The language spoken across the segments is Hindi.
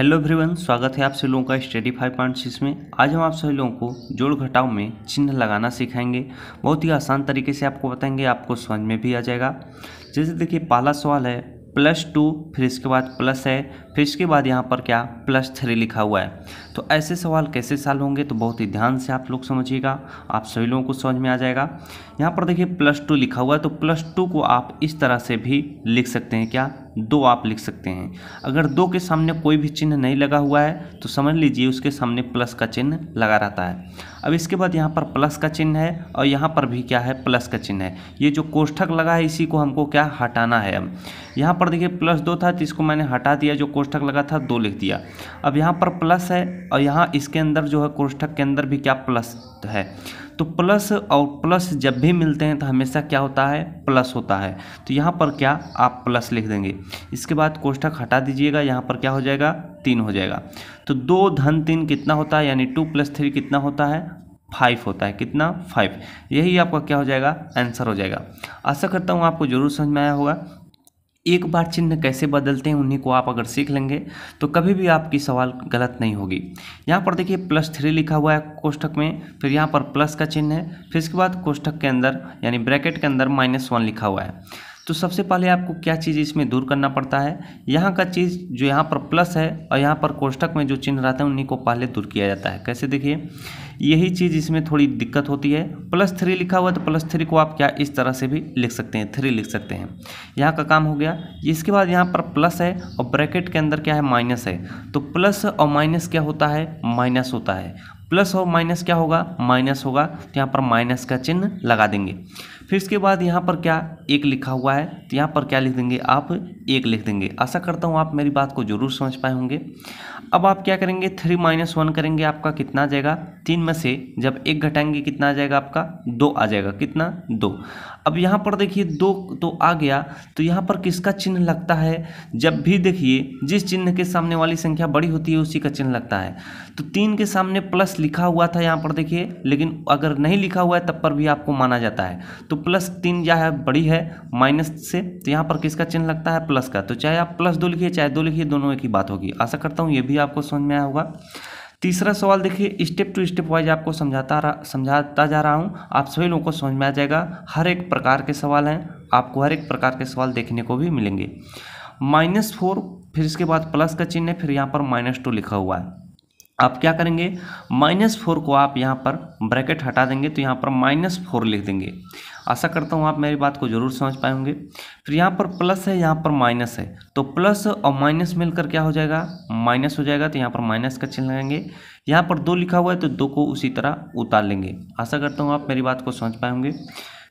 हेलो एवरीवन स्वागत है आप सभी लोगों का स्टडी फाइव पॉइंट सिक्स में आज हम आप सभी लोगों को जोड़ घटाव में चिन्ह लगाना सिखाएंगे बहुत ही आसान तरीके से आपको बताएंगे आपको समझ में भी आ जाएगा जैसे देखिए पहला सवाल है प्लस टू फिर इसके बाद प्लस है फिर इसके बाद यहाँ पर क्या प्लस थ्री लिखा हुआ है तो ऐसे सवाल कैसे साल होंगे तो बहुत ही ध्यान से आप लोग समझिएगा आप सभी लोगों को समझ में आ जाएगा यहाँ पर देखिए प्लस टू लिखा हुआ है तो प्लस टू को आप इस तरह से भी लिख सकते हैं क्या दो आप लिख सकते हैं अगर दो के सामने कोई भी चिन्ह नहीं लगा हुआ है तो समझ लीजिए उसके सामने प्लस का चिन्ह लगा रहता है अब इसके बाद यहाँ पर प्लस का चिन्ह है और यहाँ पर भी क्या है प्लस का चिन्ह है ये जो कोष्ठक लगा है इसी को हमको क्या हटाना है अब यहाँ पर देखिए प्लस दो था तो इसको मैंने हटा दिया जो कोष्ठक लगा था दो लिख दिया अब यहाँ पर प्लस है और यहाँ इसके अंदर जो है कोष्ठक के अंदर भी क्या प्लस है तो प्लस और प्लस जब भी मिलते हैं तो हमेशा क्या होता है प्लस होता है तो यहाँ पर क्या आप प्लस लिख देंगे इसके बाद कोष्ठक हटा दीजिएगा यहाँ पर क्या हो जाएगा तीन हो जाएगा तो दो धन तीन कितना होता है यानी टू प्लस थ्री कितना होता है फाइव होता है कितना फाइव यही आपका क्या हो जाएगा आंसर हो जाएगा आशा करता हूँ आपको ज़रूर समझ में आया होगा एक बार चिन्ह कैसे बदलते हैं उन्हीं को आप अगर सीख लेंगे तो कभी भी आपकी सवाल गलत नहीं होगी यहाँ पर देखिए प्लस थ्री लिखा हुआ है कोष्ठक में फिर यहाँ पर प्लस का चिन्ह है फिर इसके बाद कोष्ठक के अंदर यानी ब्रैकेट के अंदर माइनस वन लिखा हुआ है तो सबसे पहले आपको क्या चीज़ इसमें दूर करना पड़ता है यहाँ का चीज़ जो यहाँ पर प्लस है और यहाँ पर कोष्टक में जो चिन्ह रहता है उन्हीं को पहले दूर किया जाता है कैसे देखिए यही चीज़ इसमें थोड़ी दिक्कत होती है प्लस थ्री लिखा हुआ है तो प्लस थ्री को आप क्या इस तरह से भी लिख सकते हैं थ्री लिख सकते हैं यहाँ का काम हो गया इसके बाद यहाँ पर प्लस है और ब्रैकेट के अंदर क्या है माइनस है तो प्लस और माइनस क्या होता है माइनस होता है प्लस और माइनस क्या होगा माइनस होगा तो यहाँ पर माइनस का चिन्ह लगा देंगे फिर इसके बाद यहाँ पर क्या एक लिखा हुआ है तो यहाँ पर क्या लिख देंगे आप एक लिख देंगे आशा करता हूँ आप मेरी बात को जरूर समझ पाए होंगे अब आप क्या करेंगे थ्री माइनस वन करेंगे आपका कितना आ जाएगा तीन में से जब एक घटाएंगे कितना आ जाएगा आपका दो आ जाएगा कितना दो अब यहाँ पर देखिए दो तो आ गया तो यहाँ पर किसका चिन्ह लगता है जब भी देखिए जिस चिन्ह के सामने वाली संख्या बड़ी होती है उसी का चिन्ह लगता है तो तीन के सामने प्लस लिखा हुआ था यहाँ पर देखिए लेकिन अगर नहीं लिखा हुआ है तब पर भी आपको माना जाता है तो प्लस तीन जो है बड़ी है माइनस से तो यहाँ पर किसका चिन्ह लगता है प्लस का तो चाहे आप प्लस दो लिखिए चाहे दो लिखिए दोनों एक ही बात होगी आशा करता हूँ ये भी आपको समझ में आया होगा तीसरा सवाल देखिए स्टेप टू स्टेप वाइज आपको समझाता समझाता जा रहा हूँ आप सभी लोगों को समझ में आ जाएगा हर एक प्रकार के सवाल हैं आपको हर एक प्रकार के सवाल देखने को भी मिलेंगे माइनस फोर फिर इसके बाद प्लस का चिन्ह है फिर यहाँ पर माइनस टू लिखा हुआ है आप क्या करेंगे माइनस फोर को आप यहाँ पर ब्रैकेट हटा देंगे तो यहाँ पर माइनस फोर लिख देंगे आशा करता हूँ आप मेरी बात को जरूर समझ पाए होंगे फिर यहाँ पर प्लस है यहाँ पर माइनस है तो प्लस और माइनस मिलकर क्या हो जाएगा माइनस हो जाएगा तो यहाँ पर माइनस का चिन्ह लगाएंगे यहाँ पर दो लिखा हुआ है तो दो को उसी तरह उतार लेंगे आशा करता हूँ आप मेरी बात को समझ पाए होंगे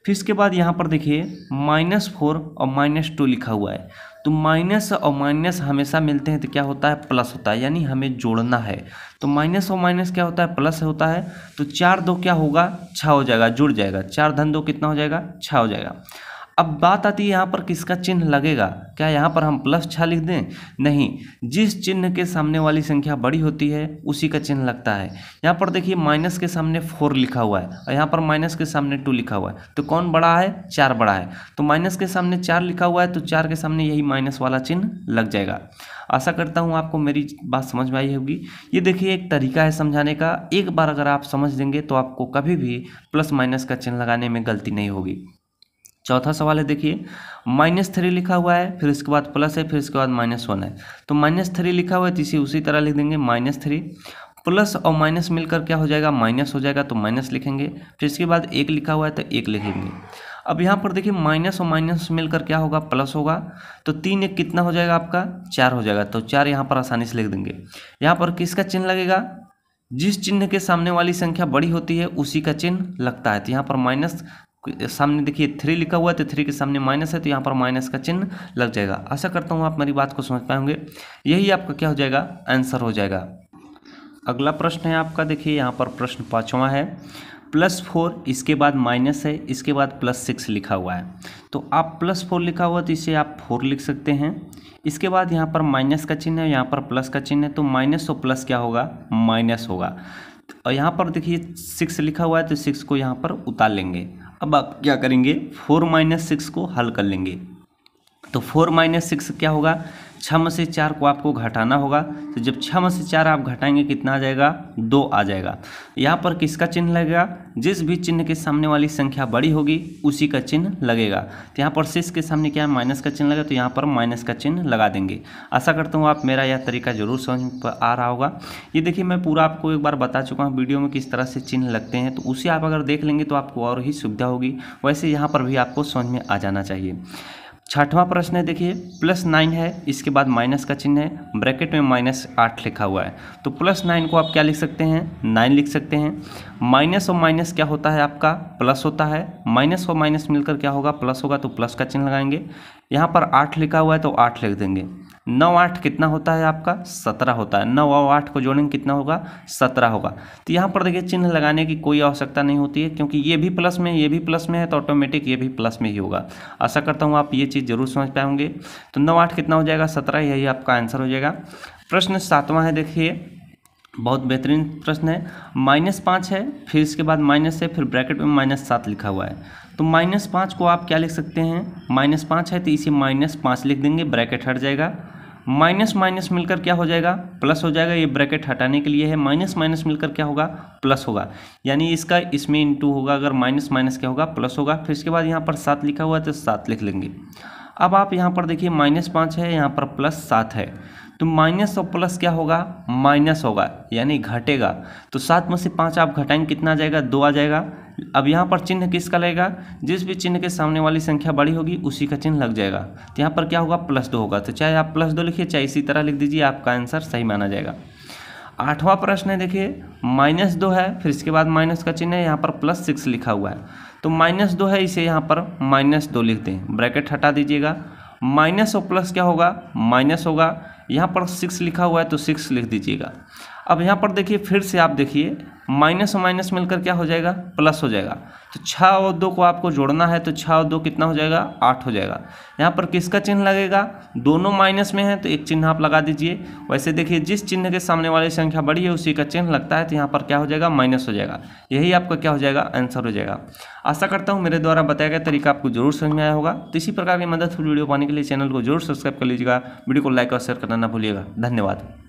फिर इसके बाद यहाँ पर देखिए माइनस फोर और माइनस टू लिखा हुआ है तो माइनस और माइनस हमेशा मिलते हैं तो क्या होता है प्लस होता है यानी हमें जोड़ना है तो माइनस और माइनस क्या होता है प्लस होता है तो चार दो क्या होगा छः हो जाएगा जुड़ जाएगा चार धन दो कितना हो जाएगा छः हो जाएगा अब बात आती है यहाँ पर किसका चिन्ह लगेगा क्या यहाँ पर हम प्लस छा लिख दें नहीं जिस चिन्ह के सामने वाली संख्या बड़ी होती है उसी का चिन्ह लगता है यहाँ पर देखिए माइनस के सामने फोर लिखा हुआ है और यहाँ पर माइनस के सामने टू लिखा हुआ है तो कौन बड़ा है चार बड़ा है तो माइनस के सामने चार लिखा हुआ है तो चार के सामने यही माइनस वाला चिन्ह लग जाएगा आशा करता हूँ आपको मेरी बात समझ में आई होगी ये देखिए एक तरीका है समझाने का एक बार अगर आप समझ देंगे तो आपको कभी भी प्लस माइनस का चिन्ह लगाने में गलती नहीं होगी चौथा सवाल है देखिए माइनस थ्री लिखा हुआ है फिर इसके बाद प्लस है फिर इसके बाद माइनस वन है तो माइनस थ्री लिखा हुआ है तो उसी तरह लिख देंगे माइनस थ्री प्लस और माइनस मिलकर क्या हो जाएगा माइनस हो जाएगा तो माइनस लिखेंगे फिर इसके बाद एक लिखा हुआ है तो एक लिखेंगे अब यहाँ पर देखिए माइनस और माइनस मिलकर क्या होगा प्लस होगा तो तीन एक कितना हो जाएगा आपका चार हो जाएगा तो चार यहाँ पर आसानी से लिख देंगे यहाँ पर किसका चिन्ह लगेगा जिस चिन्ह के सामने वाली संख्या बड़ी होती है उसी का चिन्ह लगता है तो यहाँ पर माइनस सामने देखिए थ्री लिखा हुआ है तो थ्री के सामने माइनस है तो यहाँ पर माइनस का चिन्ह लग जाएगा आशा करता हूँ आप मेरी बात को समझ पाएंगे यही आपका क्या हो जाएगा आंसर हो जाएगा अगला प्रश्न है आपका देखिए यहाँ पर प्रश्न पाँचवा है प्लस फोर इसके बाद माइनस है इसके बाद प्लस सिक्स लिखा हुआ है तो आप प्लस फोर लिखा हुआ तो इसे आप फोर लिख सकते हैं इसके बाद यहाँ पर माइनस का चिन्ह है यहाँ पर प्लस का चिन्ह है तो माइनस और प्लस क्या होगा माइनस होगा और यहाँ पर देखिए सिक्स लिखा हुआ है तो सिक्स को यहाँ पर उतार लेंगे अब आप क्या करेंगे फोर माइनस सिक्स को हल कर लेंगे तो फोर माइनस सिक्स क्या होगा छः में से चार को आपको घटाना होगा तो जब छः में से चार आप घटाएंगे कितना आ जाएगा दो आ जाएगा यहाँ पर किसका चिन्ह लगेगा जिस भी चिन्ह के सामने वाली संख्या बड़ी होगी उसी का चिन्ह लगेगा तो यहाँ पर शेष के सामने क्या है माइनस का चिन्ह लगेगा तो यहाँ पर माइनस का चिन्ह लगा देंगे आशा करता हूँ आप मेरा यह तरीका जरूर समझ आ रहा होगा ये देखिए मैं पूरा आपको एक बार बता चुका हूँ वीडियो में किस तरह से चिन्ह लगते हैं तो उसे आप अगर देख लेंगे तो आपको और ही सुविधा होगी वैसे यहाँ पर भी आपको समझ में आ जाना चाहिए छठवा प्रश्न है देखिए प्लस नाइन है इसके बाद माइनस का चिन्ह है ब्रैकेट में माइनस आठ लिखा हुआ है तो प्लस नाइन को आप क्या लिख सकते हैं नाइन लिख सकते हैं माइनस और माइनस क्या होता है आपका प्लस होता है माइनस और माइनस मिलकर क्या होगा प्लस होगा तो प्लस का चिन्ह लगाएंगे यहाँ पर आठ लिखा हुआ है तो आठ लिख देंगे नौ आठ कितना होता है आपका सत्रह होता है नौ और आठ को जोड़ेंगे कितना होगा सत्रह होगा तो यहाँ पर देखिए चिन्ह लगाने की कोई आवश्यकता नहीं होती है क्योंकि ये भी प्लस में ये भी प्लस में है तो ऑटोमेटिक ये भी प्लस में ही होगा आशा करता हूँ आप ये चीज़ जरूर समझ पाएंगे तो नौ आठ कितना हो जाएगा सत्रह यही आपका आंसर हो जाएगा प्रश्न सातवां है देखिए बहुत बेहतरीन प्रश्न है माइनस पाँच है फिर इसके बाद माइनस है फिर ब्रैकेट में माइनस सात लिखा हुआ है तो माइनस पाँच को आप क्या लिख सकते हैं माइनस पाँच है तो इसे माइनस पाँच लिख देंगे ब्रैकेट हट जाएगा माइनस माइनस मिलकर क्या हो जाएगा प्लस हो जाएगा ये ब्रैकेट हटाने के लिए है माइनस माइनस मिलकर क्या होगा प्लस होगा यानी इसका इसमें इंटू होगा अगर माइनस माइनस क्या होगा प्लस होगा फिर इसके बाद यहाँ पर सात लिखा हुआ है तो सात लिख लेंगे अब आप यहाँ पर देखिए माइनस पाँच है यहाँ पर प्लस सात है तो माइनस और प्लस क्या होगा माइनस होगा यानी घटेगा तो सात में से पाँच आप घटाएंगे कितना आ जाएगा दो आ जाएगा अब यहाँ पर चिन्ह किसका लगेगा जिस भी चिन्ह के सामने वाली संख्या बड़ी होगी उसी का चिन्ह लग जाएगा तो यहाँ पर क्या होगा प्लस दो होगा तो चाहे आप प्लस दो लिखिए चाहे इसी तरह लिख दीजिए आपका आंसर सही माना जाएगा आठवां प्रश्न है देखिए माइनस दो है फिर इसके बाद माइनस का चिन्ह है यहाँ पर प्लस सिक्स लिखा हुआ है तो माइनस दो है इसे यहाँ पर माइनस दो लिख दें ब्रैकेट हटा दीजिएगा माइनस और प्लस क्या होगा माइनस होगा यहाँ पर सिक्स लिखा हुआ है तो सिक्स लिख दीजिएगा अब यहाँ पर देखिए फिर से आप देखिए माइनस और माइनस मिलकर क्या हो जाएगा प्लस हो जाएगा तो छः और दो को आपको जोड़ना है तो छः और दो कितना हो जाएगा आठ हो जाएगा यहाँ पर किसका चिन्ह लगेगा दोनों माइनस में है तो एक चिन्ह आप लगा दीजिए वैसे देखिए जिस चिन्ह के सामने वाली संख्या बड़ी है उसी का चिन्ह लगता है तो यहाँ पर क्या हो जाएगा माइनस हो जाएगा यही आपका क्या हो जाएगा आंसर हो जाएगा आशा करता हूँ मेरे द्वारा बताया गया तरीका आपको जरूर समझ में आया होगा तो इसी प्रकार की मददफुल वीडियो पाने के लिए चैनल को जरूर सब्सक्राइब कर लीजिएगा वीडियो को लाइक और शेयर करना ना भूलिएगा धन्यवाद